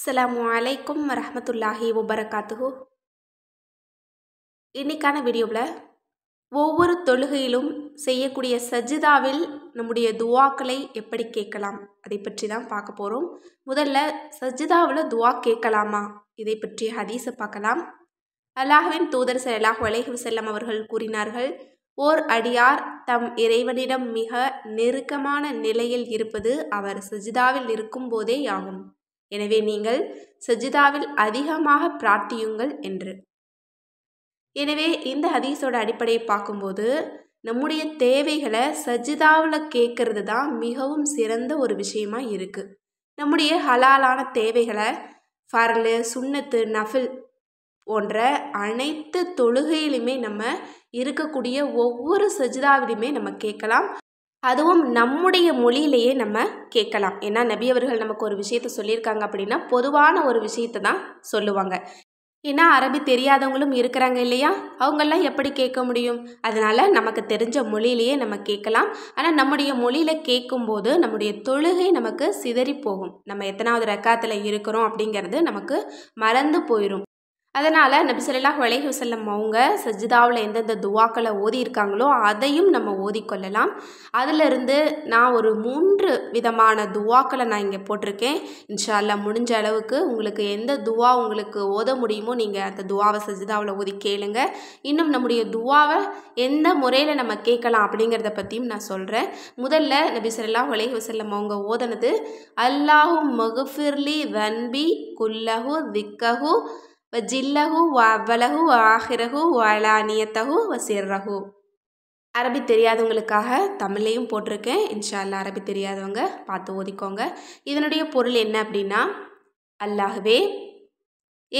அஸ்லாம் வலைக்கும் வரமத்துல்லாஹி வபரகாத்துஹு இன்னைக்கான வீடியோவில் ஒவ்வொரு தொழுகையிலும் செய்யக்கூடிய சஜிதாவில் நம்முடைய துவாக்களை எப்படி கேட்கலாம் அதை பற்றி தான் பார்க்க போகிறோம் முதல்ல சஜிதாவில் துவா கேட்கலாமா இதை பற்றி ஹதீஸை பார்க்கலாம் அல்லாஹுவின் தூதர் சலாஹ் அலைஹி வசல்லம் அவர்கள் கூறினார்கள் ஓர் அடியார் தம் இறைவனிடம் மிக நெருக்கமான நிலையில் இருப்பது அவர் சஜிதாவில் இருக்கும்போதே ஆகும் எனவே நீங்கள் சஜிதாவில் அதிகமாக பிரார்த்தியுங்கள் என்று எனவே இந்த ஹதீஸோட அடிப்படையை பார்க்கும்போது நம்முடைய தேவைகளை சஜிதாவில் கேட்கறது தான் மிகவும் சிறந்த ஒரு விஷயமா இருக்குது நம்முடைய ஹலாலான தேவைகளை ஃபர்லு சுண்ணத்து நஃபில் போன்ற அனைத்து தொழுகையிலுமே நம்ம இருக்கக்கூடிய ஒவ்வொரு சஜிதாவிலுமே நம்ம கேட்கலாம் அதுவும் நம்முடைய மொழியிலேயே நம்ம கேட்கலாம் ஏன்னா நபி அவர்கள் நமக்கு ஒரு விஷயத்த சொல்லியிருக்காங்க அப்படின்னா பொதுவான ஒரு விஷயத்தை தான் சொல்லுவாங்க ஏன்னா அரபி தெரியாதவங்களும் இருக்கிறாங்க இல்லையா அவங்கெல்லாம் எப்படி கேட்க முடியும் அதனால் நமக்கு தெரிஞ்ச மொழியிலேயே நம்ம கேட்கலாம் ஆனால் நம்முடைய மொழியில் கேட்கும்போது நம்முடைய தொழுகை நமக்கு சிதறி போகும் நம்ம எத்தனாவது ரக்காத்தில் இருக்கிறோம் அப்படிங்கிறது நமக்கு மறந்து போயிடும் அதனால் நபி சொல்லாஹ் வலைஹுசல்லம் அவங்க சஜிதாவில் எந்தெந்த துவாக்களை ஓதி இருக்காங்களோ அதையும் நம்ம ஓதிக்கொள்ளலாம் அதிலிருந்து நான் ஒரு மூன்று விதமான துவாக்களை நான் இங்கே போட்டிருக்கேன் இன்ஷால்லா முடிஞ்ச அளவுக்கு உங்களுக்கு எந்த துவா உங்களுக்கு ஓத முடியுமோ நீங்கள் அந்த துவாவை சஜிதாவில் ஓதி கேளுங்க இன்னும் நம்முடைய துவாவை எந்த முறையில் நம்ம கேட்கலாம் அப்படிங்கிறத பற்றியும் நான் சொல்கிறேன் முதல்ல நபி சொல்லாஹ் வலைஹுசல்லம் அவங்க ஓதனது அல்லாஹும் மகுஃபிர்லி வன்பி குல்லஹு திக்கஹு வ வ அவ்வலகு வ ஆஹிரகு வ வ அரபி தெரியாதவங்களுக்காக தமிழ்லையும் போட்டிருக்கேன் இன்ஷால்லா அரபி தெரியாதவங்க பார்த்து ஓதிக்கோங்க இதனுடைய பொருள் என்ன அப்படின்னா அல்லாகவே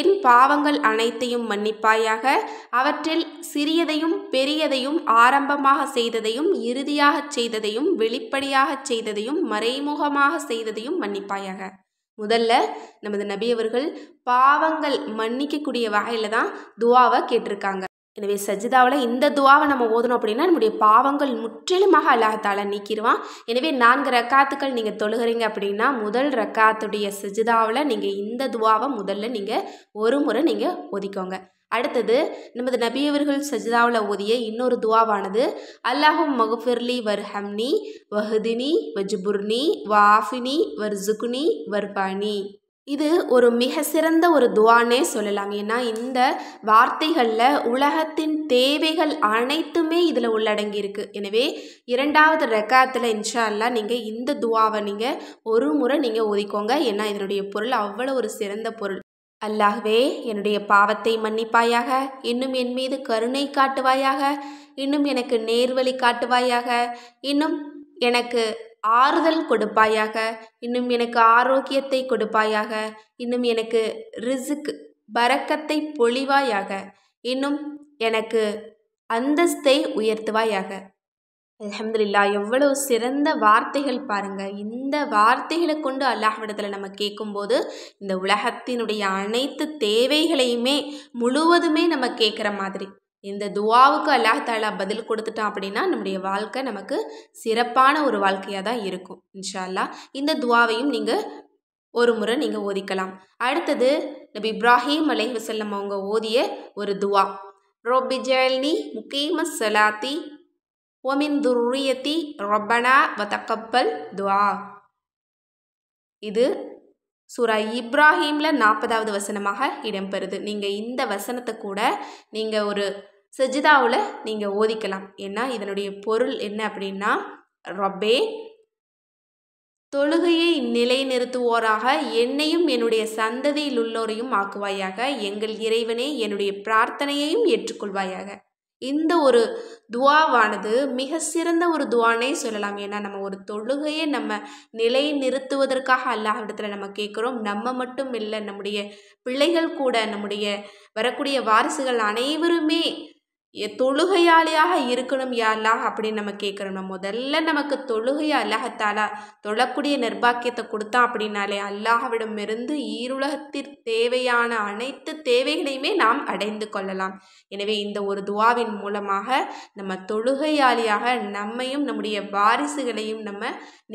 என் பாவங்கள் அனைத்தையும் மன்னிப்பாயாக அவற்றில் சிறியதையும் பெரியதையும் ஆரம்பமாக செய்ததையும் இறுதியாகச் செய்ததையும் வெளிப்படையாகச் செய்ததையும் மறைமுகமாக செய்ததையும் மன்னிப்பாயாக முதல்ல நமது நபி அவர்கள் பாவங்கள் மன்னிக்கக்கூடிய வகையில் தான் துவாவை கேட்டிருக்காங்க எனவே சஜிதாவில் இந்த துவாவை நம்ம ஓதணும் அப்படின்னா நம்முடைய பாவங்கள் முற்றிலுமாக அல்லாஹால நீக்கிடுவான் எனவே நான்கு ரக்காத்துக்கள் நீங்கள் தொழுகிறீங்க அப்படின்னா முதல் ரக்காத்துடைய சஜிதாவில் நீங்கள் இந்த துவாவை முதல்ல நீங்கள் ஒரு முறை நீங்கள் ஒதுக்கோங்க அடுத்தது நமது நபியவர்கள் சஜிதாவில் ஓதிய இன்னொரு துவாவானது அல்லாஹும் மகஃபிர்லி வர் ஹம்னி வஹுதினி வஜ்புர்னி வாஃபினி வர்சுகுனி வர்பானி இது ஒரு மிக சிறந்த ஒரு துவானே சொல்லலாம் ஏன்னா இந்த வார்த்தைகளில் உலகத்தின் தேவைகள் அனைத்துமே இதில் உள்ளடங்கியிருக்கு எனவே இரண்டாவது ரெக்காத்தில் இன்ஷா நீங்கள் இந்த துவாவை நீங்கள் ஒரு முறை நீங்கள் ஒதுக்கோங்க ஏன்னா இதனுடைய பொருள் அவ்வளோ ஒரு சிறந்த பொருள் அல்லாகவே என்னுடைய பாவத்தை மன்னிப்பாயாக இன்னும் என் மீது கருணை காட்டுவாயாக இன்னும் எனக்கு நேர்வழி காட்டுவாயாக இன்னும் எனக்கு ஆறுதல் கொடுப்பாயாக இன்னும் எனக்கு ஆரோக்கியத்தை கொடுப்பாயாக இன்னும் எனக்கு ரிசுக் பரக்கத்தை பொழிவாயாக இன்னும் எனக்கு அந்தஸ்தை உயர்த்துவாயாக அலமதுல்லா எவ்வளவு சிறந்த வார்த்தைகள் பாருங்கள் இந்த வார்த்தைகளை கொண்டு அல்லாஹ்விடத்தில் நம்ம கேட்கும்போது இந்த உலகத்தினுடைய அனைத்து தேவைகளையுமே முழுவதுமே நம்ம கேட்குற மாதிரி இந்த துவாவுக்கு அல்லாஹ் தாலா பதில் கொடுத்துட்டான் அப்படின்னா நம்முடைய வாழ்க்கை நமக்கு சிறப்பான ஒரு வாழ்க்கையாக தான் இருக்கும் இன்ஷா இந்த துவாவையும் நீங்கள் ஒரு முறை நீங்கள் ஓதிக்கலாம் அடுத்தது நபி இப்ராஹிம் அலைஹசல்லம் அவங்க ஓதிய ஒரு துவா ஜெயல்னி முக்கீம சலாத்தி ஒமின் துர்ரியத்தி ரொப்பனா வதக்கப்பல் துவா இது சூரா இப்ராஹீமில் நாற்பதாவது வசனமாக இடம்பெறுது நீங்கள் இந்த வசனத்தை கூட நீங்கள் ஒரு செஜிதாவில் நீங்கள் ஓதிக்கலாம் ஏன்னா இதனுடைய பொருள் என்ன அப்படின்னா ரொப்பே தொழுகையை நிலைநிறுத்துவோராக என்னையும் என்னுடைய சந்ததியில் உள்ளோரையும் ஆக்குவாயாக எங்கள் இறைவனே என்னுடைய பிரார்த்தனையையும் ஏற்றுக்கொள்வாயாக இந்த ஒரு துவாவானது மிக சிறந்த ஒரு துவானே சொல்லலாம் ஏன்னா நம்ம ஒரு தொழுகையை நம்ம நிலை நிறுத்துவதற்காக அல்லாஹிடத்தில் நம்ம கேட்குறோம் நம்ம மட்டும் இல்லை நம்முடைய பிள்ளைகள் கூட நம்முடைய வரக்கூடிய வாரிசுகள் அனைவருமே தொழுகையாளியாக இருக்கணும் யாரெல்லாம் அப்படின்னு நம்ம கேட்குறோம் முதல்ல நமக்கு தொழுகையை அல்லாஹத்தாலா தொழக்கூடிய நிர்பாக்கியத்தை கொடுத்தா அப்படின்னாலே அல்லாஹவிடமிருந்து ஈருலகத்திற்கு தேவையான அனைத்து தேவைகளையுமே நாம் அடைந்து கொள்ளலாம் எனவே இந்த ஒரு துவாவின் மூலமாக நம்ம தொழுகையாளியாக நம்மையும் நம்முடைய வாரிசுகளையும் நம்ம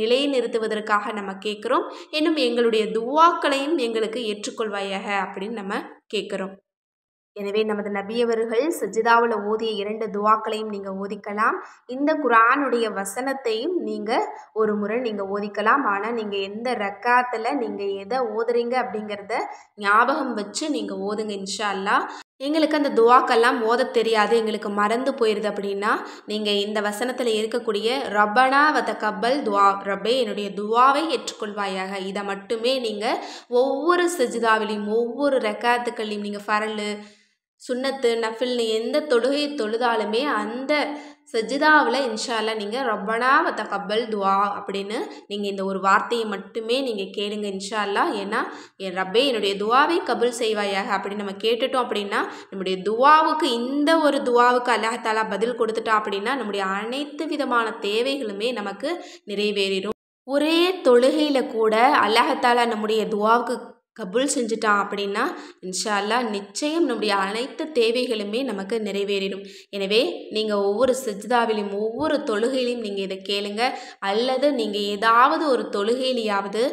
நிலைநிறுத்துவதற்காக நம்ம கேட்குறோம் இன்னும் எங்களுடைய துவாக்களையும் எங்களுக்கு ஏற்றுக்கொள்வாயாக அப்படின்னு நம்ம கேட்குறோம் எனவே நமது நபியவர்கள் சஜிதாவில் ஓதிய இரண்டு துவாக்களையும் நீங்கள் ஓதிக்கலாம் இந்த குரானுடைய வசனத்தையும் நீங்கள் ஒரு முறை நீங்கள் ஓதிக்கலாம் ஆனால் நீங்கள் எந்த ரக்காத்தில் நீங்கள் எதை ஓதுறீங்க அப்படிங்கிறத ஞாபகம் வச்சு நீங்கள் ஓதுங்க இன்ஷா எங்களுக்கு அந்த துவாக்கெல்லாம் ஓத தெரியாது எங்களுக்கு மறந்து போயிடுது அப்படின்னா நீங்கள் இந்த வசனத்தில் இருக்கக்கூடிய ரப்பனா வத கப்பல் துவா ரப்பே என்னுடைய துவாவை ஏற்றுக்கொள்வாயாக இதை மட்டுமே நீங்கள் ஒவ்வொரு சஜிதாவிலையும் ஒவ்வொரு ரெக்காத்துக்கள்லையும் நீங்கள் ஃபரல் சுண்ணத்து நஃபில்னு எந்த தொழுகையை தொழுதாலுமே அந்த சஜிதாவில் இன்ஷால்ல நீங்கள் ரொப்பனா வத்த கப்பல் துவா அப்படின்னு நீங்கள் இந்த ஒரு வார்த்தையை மட்டுமே நீங்கள் கேளுங்க இன்ஷால்லா ஏன்னா என் ரப்பே என்னுடைய துவாவை கபுல் செய்வாயாக அப்படின்னு நம்ம கேட்டுட்டோம் அப்படின்னா நம்முடைய துவாவுக்கு இந்த ஒரு துவாவுக்கு அல்லாஹாலா பதில் கொடுத்துட்டோம் அப்படின்னா நம்முடைய அனைத்து விதமான தேவைகளுமே நமக்கு நிறைவேறிடும் ஒரே தொழுகையில் கூட அல்லாஹாலா நம்முடைய துவாவுக்கு கபூல் செஞ்சுட்டான் அப்படின்னா இன்ஷால்லா நிச்சயம் நம்முடைய அனைத்து தேவைகளுமே நமக்கு நிறைவேறிடும் எனவே நீங்கள் ஒவ்வொரு சஜிதாவிலையும் ஒவ்வொரு தொழுகையிலையும் நீங்கள் இதை கேளுங்க அல்லது நீங்கள் ஏதாவது ஒரு தொழுகையிலையாவது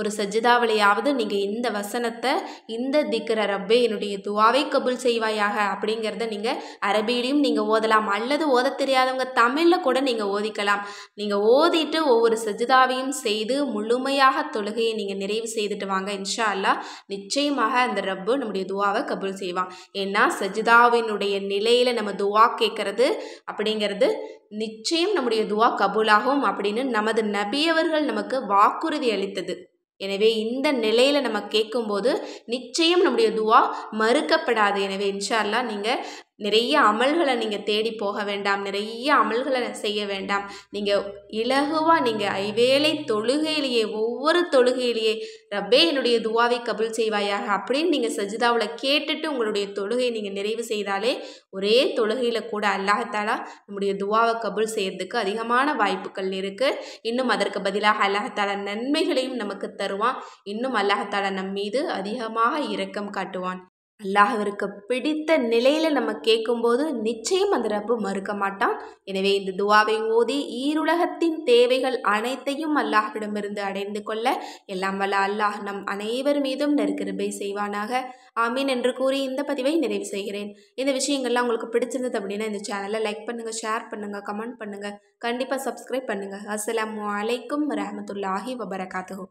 ஒரு சஜிதாவிலையாவது நீங்கள் இந்த வசனத்தை இந்த திக்கிற ரப்பே என்னுடைய துவாவை கபூல் செய்வாயாக அப்படிங்கிறத நீங்கள் அரபியிலையும் நீங்கள் ஓதலாம் அல்லது ஓத தெரியாதவங்க தமிழில் கூட நீங்கள் ஓதிக்கலாம் நீங்கள் ஓதிட்டு ஒவ்வொரு சஜிதாவையும் செய்து முழுமையாக தொழுகையை நீங்கள் நிறைவு செய்துட்டு வாங்க இன்ஷா இருந்தால் நிச்சயமாக அந்த ரப்பு நம்முடைய துவாவை கபூல் செய்வான் ஏன்னா சஜிதாவினுடைய நிலையில் நம்ம துவா கேட்குறது அப்படிங்கிறது நிச்சயம் நம்முடைய துவா கபூலாகும் அப்படின்னு நமது நபியவர்கள் நமக்கு வாக்குறுதி அளித்தது எனவே இந்த நிலையில் நம்ம கேட்கும்போது நிச்சயம் நம்முடைய துவா மறுக்கப்படாது எனவே இன்ஷால்லா நீங்கள் நிறைய அமல்களை நீங்கள் தேடி போக வேண்டாம் நிறைய அமல்களை செய்ய வேண்டாம் நீங்கள் இலகுவாக நீங்கள் ஐவேளை தொழுகையிலேயே ஒவ்வொரு தொழுகையிலேயே ரப்பே என்னுடைய துவாவை கபுல் செய்வாயாக அப்படின்னு நீங்கள் சஜிதாவில் கேட்டுட்டு உங்களுடைய தொழுகையை நீங்கள் நிறைவு செய்தாலே ஒரே தொழுகையில் கூட அல்லாஹத்தாலா நம்முடைய துவாவை கபுல் செய்கிறதுக்கு அதிகமான வாய்ப்புகள் இருக்குது இன்னும் அதற்கு பதிலாக அல்லாஹத்தால நன்மைகளையும் நமக்கு தருவான் இன்னும் அல்லாஹத்தாலா நம் மீது அதிகமாக இரக்கம் காட்டுவான் அல்லாஹிற்கு பிடித்த நிலையில் நம்ம கேட்கும்போது நிச்சயம் அந்த ரப்பு மறுக்க மாட்டான் எனவே இந்த துவாவை ஓதி ஈருலகத்தின் தேவைகள் அனைத்தையும் அல்லாஹ்விடமிருந்து அடைந்து கொள்ள எல்லாம் வல்ல அல்லாஹ் நம் அனைவர் மீதும் நெருக்கிருபை செய்வானாக ஆமீன் என்று கூறி இந்த பதிவை நிறைவு செய்கிறேன் இந்த விஷயங்கள்லாம் உங்களுக்கு பிடிச்சிருந்தது அப்படின்னா இந்த சேனலை லைக் பண்ணுங்கள் ஷேர் பண்ணுங்கள் கமெண்ட் பண்ணுங்கள் கண்டிப்பாக சப்ஸ்கிரைப் பண்ணுங்கள் அஸ்லாம் வலைக்கும் ரஹமத்துல்லாஹி வபரகாத்து